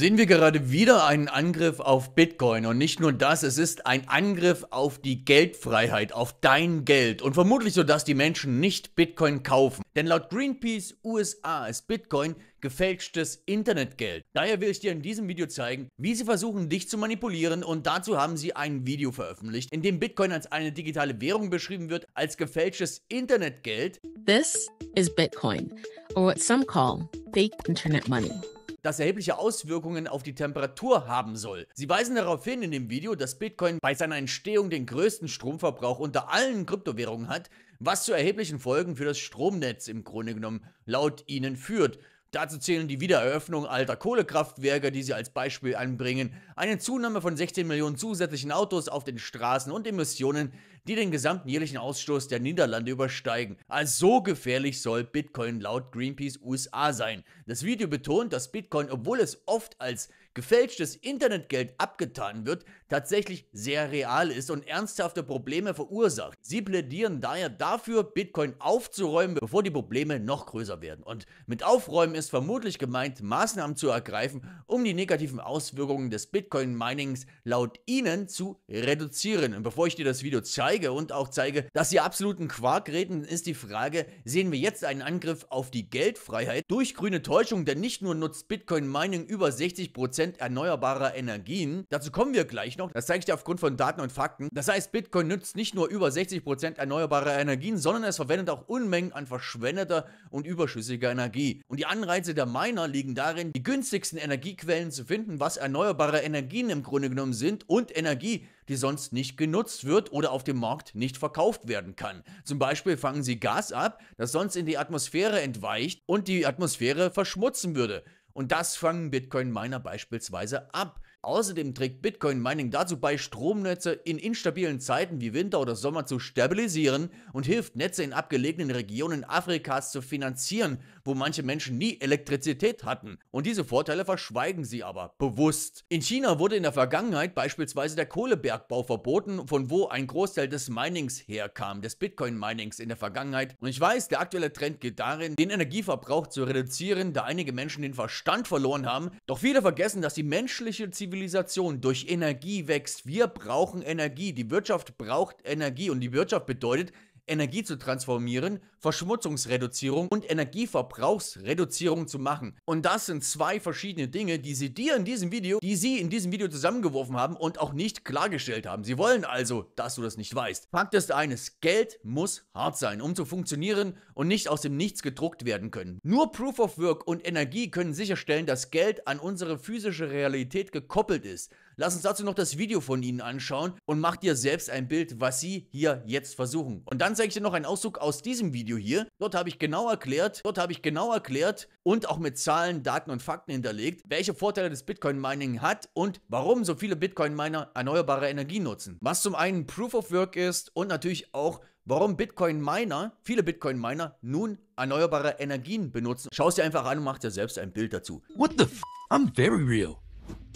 sehen wir gerade wieder einen Angriff auf Bitcoin. Und nicht nur das, es ist ein Angriff auf die Geldfreiheit, auf dein Geld. Und vermutlich so, dass die Menschen nicht Bitcoin kaufen. Denn laut Greenpeace USA ist Bitcoin gefälschtes Internetgeld. Daher will ich dir in diesem Video zeigen, wie sie versuchen, dich zu manipulieren und dazu haben sie ein Video veröffentlicht, in dem Bitcoin als eine digitale Währung beschrieben wird, als gefälschtes Internetgeld. This is Bitcoin, or what some call fake internet money das erhebliche Auswirkungen auf die Temperatur haben soll. Sie weisen darauf hin in dem Video, dass Bitcoin bei seiner Entstehung den größten Stromverbrauch unter allen Kryptowährungen hat, was zu erheblichen Folgen für das Stromnetz im Grunde genommen laut ihnen führt. Dazu zählen die Wiedereröffnung alter Kohlekraftwerke, die sie als Beispiel anbringen, eine Zunahme von 16 Millionen zusätzlichen Autos auf den Straßen und Emissionen, die den gesamten jährlichen Ausstoß der Niederlande übersteigen. Als so gefährlich soll Bitcoin laut Greenpeace USA sein. Das Video betont, dass Bitcoin, obwohl es oft als gefälschtes Internetgeld abgetan wird, tatsächlich sehr real ist und ernsthafte Probleme verursacht. Sie plädieren daher dafür, Bitcoin aufzuräumen, bevor die Probleme noch größer werden. Und mit Aufräumen ist vermutlich gemeint, Maßnahmen zu ergreifen, um die negativen Auswirkungen des Bitcoin-Minings laut ihnen zu reduzieren. Und bevor ich dir das Video zeige, zeige und auch zeige, dass sie absoluten Quark reden, ist die Frage, sehen wir jetzt einen Angriff auf die Geldfreiheit durch grüne Täuschung, denn nicht nur nutzt Bitcoin Mining über 60% erneuerbarer Energien, dazu kommen wir gleich noch, das zeige ich dir aufgrund von Daten und Fakten. Das heißt, Bitcoin nutzt nicht nur über 60% erneuerbarer Energien, sondern es verwendet auch Unmengen an verschwendeter und überschüssiger Energie. Und die Anreize der Miner liegen darin, die günstigsten Energiequellen zu finden, was erneuerbare Energien im Grunde genommen sind und Energie die sonst nicht genutzt wird oder auf dem Markt nicht verkauft werden kann. Zum Beispiel fangen sie Gas ab, das sonst in die Atmosphäre entweicht und die Atmosphäre verschmutzen würde. Und das fangen Bitcoin-Miner beispielsweise ab. Außerdem trägt Bitcoin Mining dazu bei, Stromnetze in instabilen Zeiten wie Winter oder Sommer zu stabilisieren und hilft Netze in abgelegenen Regionen Afrikas zu finanzieren, wo manche Menschen nie Elektrizität hatten. Und diese Vorteile verschweigen sie aber bewusst. In China wurde in der Vergangenheit beispielsweise der Kohlebergbau verboten, von wo ein Großteil des Minings herkam, des Bitcoin Minings in der Vergangenheit. Und ich weiß, der aktuelle Trend geht darin, den Energieverbrauch zu reduzieren, da einige Menschen den Verstand verloren haben. Doch viele vergessen, dass die menschliche Zivilisation Zivilisation durch Energie wächst. Wir brauchen Energie. Die Wirtschaft braucht Energie und die Wirtschaft bedeutet, Energie zu transformieren Verschmutzungsreduzierung und Energieverbrauchsreduzierung zu machen. Und das sind zwei verschiedene Dinge, die sie dir in diesem Video, die sie in diesem Video zusammengeworfen haben und auch nicht klargestellt haben. Sie wollen also, dass du das nicht weißt. Fakt ist eines, Geld muss hart sein, um zu funktionieren und nicht aus dem Nichts gedruckt werden können. Nur Proof of Work und Energie können sicherstellen, dass Geld an unsere physische Realität gekoppelt ist. Lass uns dazu noch das Video von ihnen anschauen und mach dir selbst ein Bild, was sie hier jetzt versuchen. Und dann zeige ich dir noch einen Auszug aus diesem Video, Video hier. Dort habe ich genau erklärt, dort habe ich genau erklärt und auch mit Zahlen, Daten und Fakten hinterlegt, welche Vorteile das Bitcoin-Mining hat und warum so viele Bitcoin-Miner erneuerbare Energie nutzen. Was zum einen Proof of Work ist und natürlich auch warum Bitcoin-Miner, viele Bitcoin-Miner, nun erneuerbare Energien benutzen. Schau es dir einfach an und mach dir selbst ein Bild dazu. What the f I'm very real.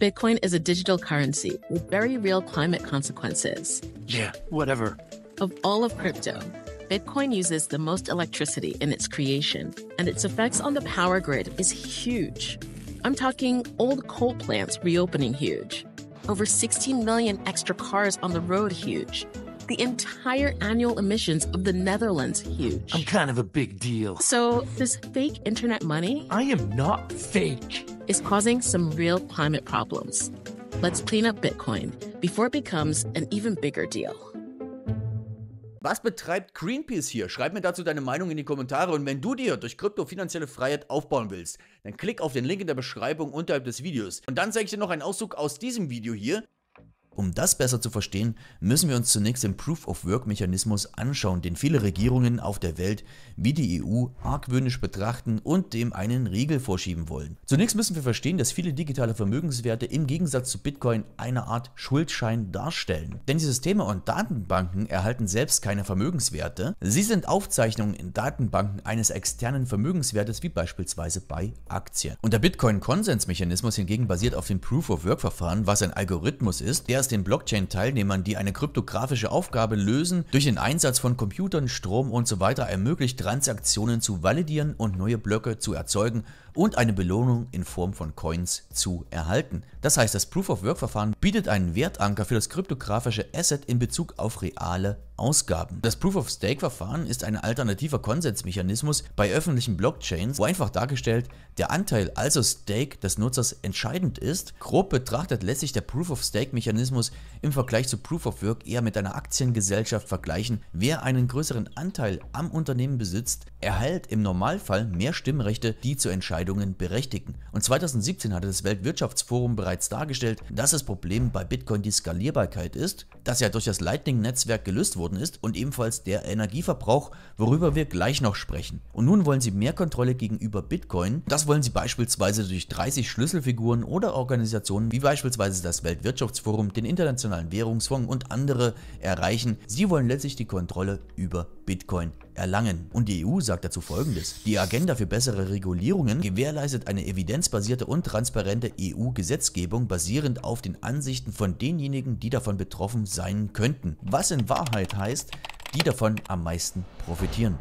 Bitcoin is a digital currency with very real climate consequences. Yeah, whatever. Of all of crypto, Bitcoin uses the most electricity in its creation, and its effects on the power grid is huge. I'm talking old coal plants reopening huge, over 16 million extra cars on the road huge, the entire annual emissions of the Netherlands huge. I'm kind of a big deal. So, this fake internet money? I am not fake. Is causing some real climate problems. Let's clean up Bitcoin before it becomes an even bigger deal. Was betreibt Greenpeace hier? Schreib mir dazu deine Meinung in die Kommentare und wenn du dir durch Krypto finanzielle Freiheit aufbauen willst, dann klick auf den Link in der Beschreibung unterhalb des Videos. Und dann zeige ich dir noch einen Auszug aus diesem Video hier, um das besser zu verstehen, müssen wir uns zunächst den Proof-of-Work-Mechanismus anschauen, den viele Regierungen auf der Welt wie die EU argwöhnisch betrachten und dem einen Riegel vorschieben wollen. Zunächst müssen wir verstehen, dass viele digitale Vermögenswerte im Gegensatz zu Bitcoin eine Art Schuldschein darstellen. Denn die Systeme und Datenbanken erhalten selbst keine Vermögenswerte. Sie sind Aufzeichnungen in Datenbanken eines externen Vermögenswertes wie beispielsweise bei Aktien. Und der Bitcoin-Konsensmechanismus hingegen basiert auf dem Proof-of-Work-Verfahren, was ein Algorithmus ist, der es den Blockchain-Teilnehmern, die eine kryptografische Aufgabe lösen, durch den Einsatz von Computern, Strom usw. So ermöglicht, Transaktionen zu validieren und neue Blöcke zu erzeugen und eine Belohnung in Form von Coins zu erhalten. Das heißt, das Proof-of-Work-Verfahren bietet einen Wertanker für das kryptografische Asset in Bezug auf reale Ausgaben. Das Proof-of-Stake-Verfahren ist ein alternativer Konsensmechanismus bei öffentlichen Blockchains, wo einfach dargestellt der Anteil, also Stake des Nutzers, entscheidend ist. Grob betrachtet lässt sich der Proof-of-Stake-Mechanismus Mechanismus im Vergleich zu Proof of Work eher mit einer Aktiengesellschaft vergleichen. Wer einen größeren Anteil am Unternehmen besitzt, erhält im Normalfall mehr Stimmrechte, die zu Entscheidungen berechtigen. Und 2017 hatte das Weltwirtschaftsforum bereits dargestellt, dass das Problem bei Bitcoin die Skalierbarkeit ist, das ja durch das Lightning-Netzwerk gelöst worden ist und ebenfalls der Energieverbrauch, worüber wir gleich noch sprechen. Und nun wollen sie mehr Kontrolle gegenüber Bitcoin. Das wollen sie beispielsweise durch 30 Schlüsselfiguren oder Organisationen wie beispielsweise das Weltwirtschaftsforum den Internationalen Währungsfonds und andere erreichen. Sie wollen letztlich die Kontrolle über Bitcoin erlangen. Und die EU sagt dazu folgendes. Die Agenda für bessere Regulierungen gewährleistet eine evidenzbasierte und transparente EU-Gesetzgebung basierend auf den Ansichten von denjenigen, die davon betroffen sein könnten. Was in Wahrheit heißt, die davon am meisten profitieren.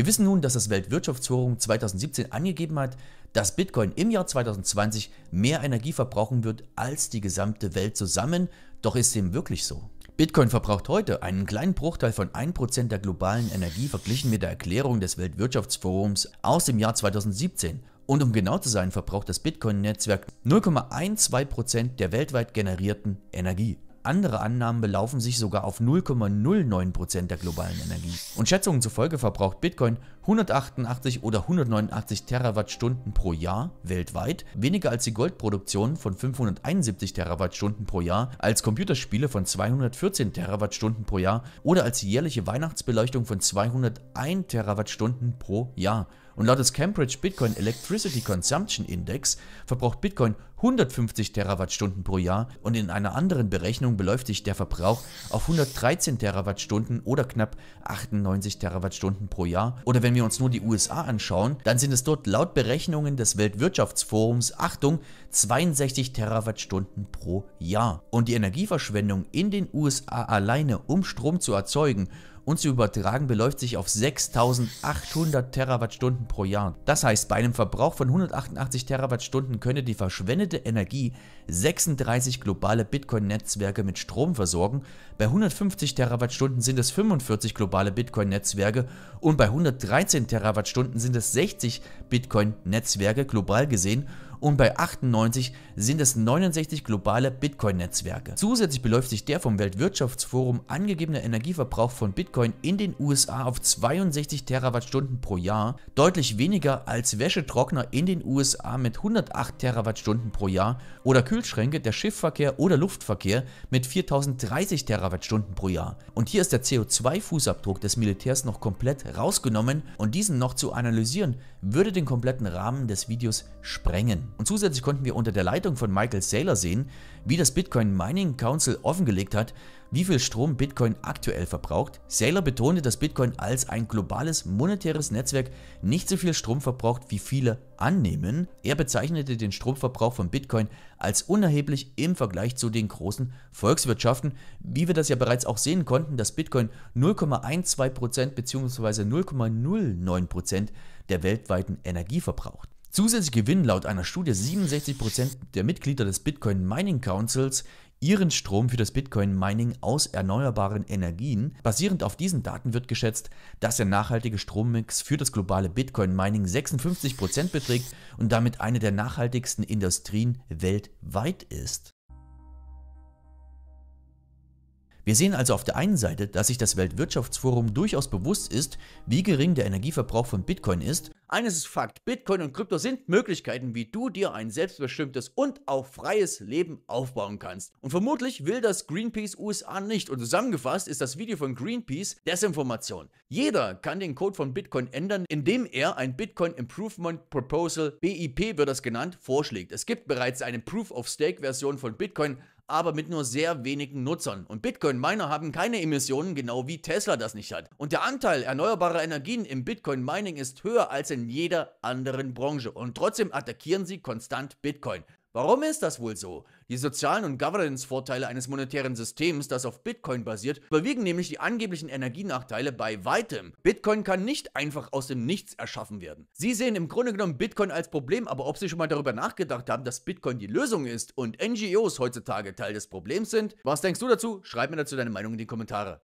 Wir wissen nun, dass das Weltwirtschaftsforum 2017 angegeben hat, dass Bitcoin im Jahr 2020 mehr Energie verbrauchen wird als die gesamte Welt zusammen, doch ist dem wirklich so? Bitcoin verbraucht heute einen kleinen Bruchteil von 1% der globalen Energie verglichen mit der Erklärung des Weltwirtschaftsforums aus dem Jahr 2017 und um genau zu sein, verbraucht das Bitcoin-Netzwerk 0,12% der weltweit generierten Energie. Andere Annahmen belaufen sich sogar auf 0,09% der globalen Energie. Und Schätzungen zufolge verbraucht Bitcoin 188 oder 189 Terawattstunden pro Jahr weltweit, weniger als die Goldproduktion von 571 Terawattstunden pro Jahr, als Computerspiele von 214 Terawattstunden pro Jahr oder als jährliche Weihnachtsbeleuchtung von 201 Terawattstunden pro Jahr. Und laut des Cambridge Bitcoin Electricity Consumption Index verbraucht Bitcoin 150 Terawattstunden pro Jahr und in einer anderen Berechnung beläuft sich der Verbrauch auf 113 Terawattstunden oder knapp 98 Terawattstunden pro Jahr. Oder wenn wir uns nur die USA anschauen, dann sind es dort laut Berechnungen des Weltwirtschaftsforums, Achtung, 62 Terawattstunden pro Jahr. Und die Energieverschwendung in den USA alleine, um Strom zu erzeugen, und zu übertragen beläuft sich auf 6800 Terawattstunden pro Jahr. Das heißt, bei einem Verbrauch von 188 Terawattstunden könnte die verschwendete Energie 36 globale Bitcoin-Netzwerke mit Strom versorgen, bei 150 Terawattstunden sind es 45 globale Bitcoin-Netzwerke und bei 113 Terawattstunden sind es 60 Bitcoin-Netzwerke global gesehen und bei 98 sind es 69 globale Bitcoin-Netzwerke. Zusätzlich beläuft sich der vom Weltwirtschaftsforum angegebene Energieverbrauch von Bitcoin in den USA auf 62 Terawattstunden pro Jahr, deutlich weniger als Wäschetrockner in den USA mit 108 Terawattstunden pro Jahr oder Kühlschränke, der Schiffverkehr oder Luftverkehr mit 4030 Terawattstunden pro Jahr. Und hier ist der CO2-Fußabdruck des Militärs noch komplett rausgenommen und diesen noch zu analysieren würde den kompletten Rahmen des Videos sprengen. Und zusätzlich konnten wir unter der Leitung von Michael Saylor sehen, wie das Bitcoin Mining Council offengelegt hat, wie viel Strom Bitcoin aktuell verbraucht. Saylor betonte, dass Bitcoin als ein globales monetäres Netzwerk nicht so viel Strom verbraucht, wie viele annehmen. Er bezeichnete den Stromverbrauch von Bitcoin als unerheblich im Vergleich zu den großen Volkswirtschaften, wie wir das ja bereits auch sehen konnten, dass Bitcoin 0,12% bzw. 0,09% der weltweiten Energie verbraucht. Zusätzlich gewinnen laut einer Studie 67% Prozent der Mitglieder des Bitcoin Mining Councils ihren Strom für das Bitcoin Mining aus erneuerbaren Energien. Basierend auf diesen Daten wird geschätzt, dass der nachhaltige Strommix für das globale Bitcoin Mining 56% Prozent beträgt und damit eine der nachhaltigsten Industrien weltweit ist. Wir sehen also auf der einen Seite, dass sich das Weltwirtschaftsforum durchaus bewusst ist, wie gering der Energieverbrauch von Bitcoin ist. Eines ist Fakt, Bitcoin und Krypto sind Möglichkeiten, wie du dir ein selbstbestimmtes und auch freies Leben aufbauen kannst. Und vermutlich will das Greenpeace USA nicht. Und zusammengefasst ist das Video von Greenpeace Desinformation. Jeder kann den Code von Bitcoin ändern, indem er ein Bitcoin Improvement Proposal, BIP wird das genannt, vorschlägt. Es gibt bereits eine Proof of Stake Version von Bitcoin, aber mit nur sehr wenigen Nutzern. Und Bitcoin-Miner haben keine Emissionen, genau wie Tesla das nicht hat. Und der Anteil erneuerbarer Energien im Bitcoin-Mining ist höher als in jeder anderen Branche. Und trotzdem attackieren sie konstant Bitcoin. Warum ist das wohl so? Die sozialen und Governance-Vorteile eines monetären Systems, das auf Bitcoin basiert, überwiegen nämlich die angeblichen Energienachteile bei weitem. Bitcoin kann nicht einfach aus dem Nichts erschaffen werden. Sie sehen im Grunde genommen Bitcoin als Problem, aber ob Sie schon mal darüber nachgedacht haben, dass Bitcoin die Lösung ist und NGOs heutzutage Teil des Problems sind? Was denkst du dazu? Schreib mir dazu deine Meinung in die Kommentare.